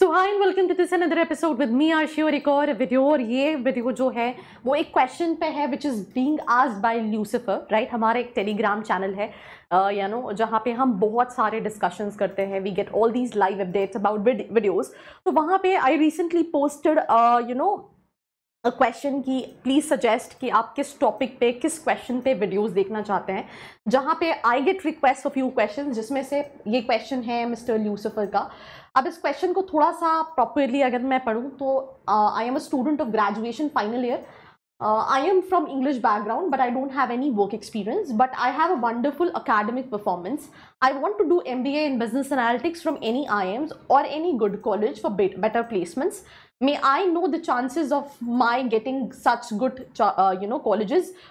So hi and welcome to this another episode with me आर श्योर एक और वीडियो और ये वीडियो जो है वो एक क्वेश्चन पे है which is being asked by Lucifer right हमारा एक टेलीग्राम चैनल है यू नो जहाँ पे हम बहुत सारे डिस्कशंस करते हैं we get all these live updates about videos तो वहाँ पे I recently posted you know question की प्लीज़ सजेस्ट कि आप किस टॉपिक पे किस क्वेश्चन पे वीडियोस देखना चाहते हैं जहाँ पे I get request of you question जिसमें से ये क्वेश्चन है मिस्टर ल्यूसिफर का अब इस क्वेश्चन को थोड़ा सा प्रॉपरली अगर मैं पढ़ूँ तो I am a student of graduation final year I am from English background but I don't have any work experience but I have a wonderful academic performance I want to do M B A in business analytics from any IIMs और any good college for better placements may I know the chances of my getting such good you know know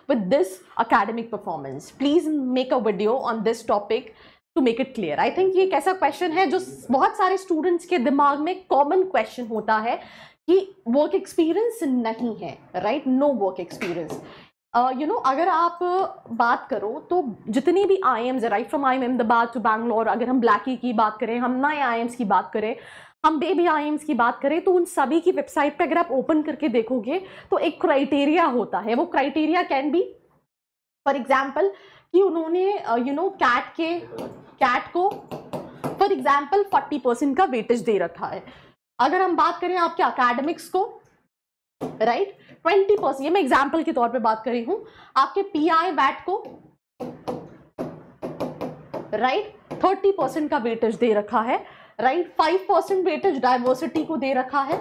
with this academic performance please make a video on this topic to make it clear I think ये एक ऐसा question है जो बहुत सारे students के दिमाग में कॉमन क्वेश्चन होता है कि वर्क एक्सपीरियंस नहीं है right no work experience you know अगर आप बात करो तो जितनी भी IIMs right from IIM Ahmedabad to Bangalore अगर हम ब्लैकी की बात करें हम नए आई एम्स की बात करें हम बेबी आईम्स की बात करें तो उन सभी की वेबसाइट पर अगर आप ओपन करके देखोगे तो एक क्राइटेरिया होता है वो criteria can be for example कि उन्होंने यू नो कैट के कैट को फॉर एग्जाम्पल फोर्टी परसेंट का वेटेज दे रखा है अगर हम बात करें आपके अकेडमिक्स को राइट ट्वेंटी परसेंट ये मैं एग्जाम्पल के तौर पे बात कर रही हूँ आपके पी आई वैट को राइट थर्टी परसेंट का वेटेज दे रखा है right five percent weightage diversity को दे रखा है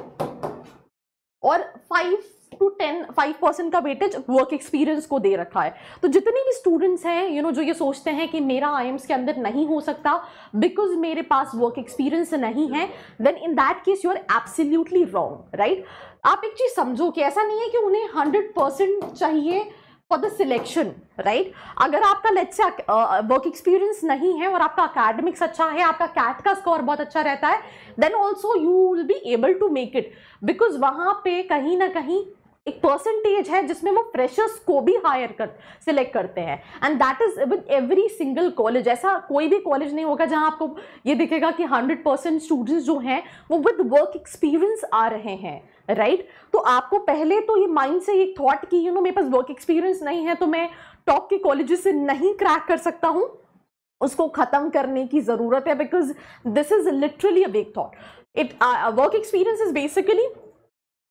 और five to ten five percent का वेटेज वर्क एक्सपीरियंस को दे रखा है तो जितने भी स्टूडेंट्स हैं यू नो जो ये सोचते हैं कि मेरा आई के अंदर नहीं हो सकता बिकॉज मेरे पास वर्क एक्सपीरियंस नहीं है then in that case you are absolutely wrong right आप एक चीज़ समझो कि ऐसा नहीं है कि उन्हें हंड्रेड परसेंट चाहिए फॉर द सिलेक्शन राइट अगर आपका लेट्स वर्क एक्सपीरियंस नहीं है और आपका अकेडमिक्स अच्छा है आपका कैट का स्कोर बहुत अच्छा रहता है then also you will be able to make it because वहां पे कहीं ना कहीं एक परसेंटेज है जिसमें वो फ्रेशर्स को भी हायर कर सिलेक्ट करते हैं and that is with every single college ऐसा कोई भी कॉलेज नहीं होगा जहां आपको ये दिखेगा कि हंड्रेड परसेंट स्टूडेंट्स जो हैं वो विद वर्क एक्सपीरियंस आ रहे हैं राइट right? तो आपको पहले तो ये माइंड से ये थॉट की यू नो मेरे पास वर्क एक्सपीरियंस नहीं है तो मैं टॉप के कॉलेज से नहीं क्रैक कर सकता हूँ उसको ख़त्म करने की ज़रूरत है because this is literally a big thought it work experience is basically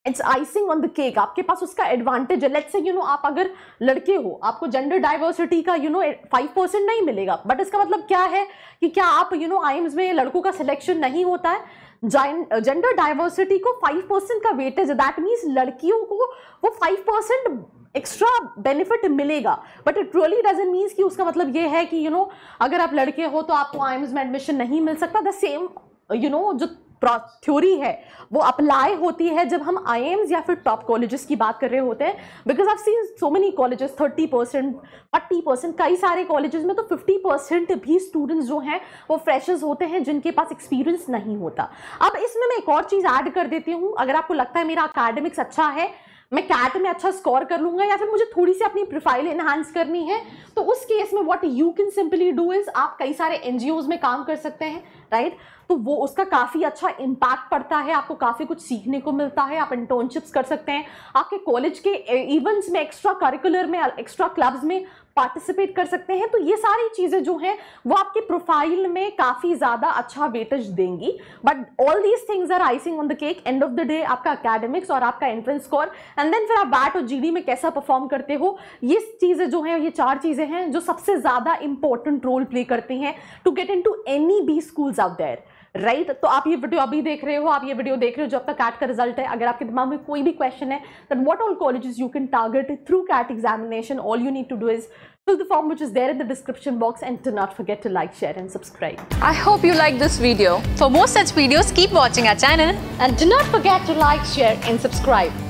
it's icing on the cake आपके पास उसका एडवांटेज है लेट्स से यू नो आप अगर लड़के हो आपको जेंडर डाइवर्सिटी का यू नो फाइव परसेंट नहीं मिलेगा बट इसका मतलब क्या है कि क्या आप यू नो आइम्स में लड़कों का सिलेक्शन नहीं होता है जेंडर डाइवर्सिटी को फाइव परसेंट का वेटेज दैट मीन्स लड़कियों को वो फाइव परसेंट एक्स्ट्रा बेनिफिट मिलेगा but it really doesn't means कि उसका मतलब ये है कि यू you नो know, अगर आप लड़के हो तो आपको आइम्स में एडमिशन नहीं मिल सकता द सेम यू नो जो थ्योरी है वो अप्लाई होती है जब हम आई या फिर टॉप कॉलेजेस की बात कर रहे होते हैं because I seen so many colleges thirty percent forty percent कई सारे कॉलेजेस में तो फिफ्टी परसेंट भी स्टूडेंट्स जो हैं वो फ्रेशर्स होते हैं जिनके पास एक्सपीरियंस नहीं होता अब इसमें मैं एक और चीज़ ऐड कर देती हूँ अगर आपको लगता है मेरा अकेडमिक्स अच्छा है मैं कैट में अच्छा स्कोर कर लूँगा या फिर मुझे थोड़ी सी अपनी प्रोफाइल इन्हांस करनी है तो उस केस में what you can simply do is आप कई सारे एन में काम कर सकते हैं राइट तो वो उसका काफ़ी अच्छा इम्पैक्ट पड़ता है आपको काफ़ी कुछ सीखने को मिलता है आप इंटर्नशिप्स कर सकते हैं आपके कॉलेज के इवेंट्स में एक्स्ट्रा करिकुलर में एक्स्ट्रा क्लब्स में पार्टिसिपेट कर सकते हैं तो ये सारी चीज़ें जो हैं वो आपके प्रोफाइल में काफ़ी ज़्यादा अच्छा वेटेज देंगी but all these things are icing on the cake end of the day आपका अकेडमिक्स और आपका एंट्रेंस स्कोर एंड देन फिर आप बैट और जीडी में कैसा परफॉर्म करते हो ये चीज़ें जो हैं ये चार चीज़ें हैं जो सबसे ज़्यादा इंपॉर्टेंट रोल प्ले करती हैं to get in any B schools out there right तो आप ये वीडियो अभी देख रहे हो आप ये वीडियो देख रहे हो जब तक कैट का रिजल्ट है अगर आपके दिमाग में कोई भी क्वेश्चन है than what all colleges you can target through CAT examination all you need to do is fill the form which is there in the description box and do not forget to like, share and subscribe. I hope you like this video. For more such videos, keep watching our channel and do not forget to like, share and subscribe.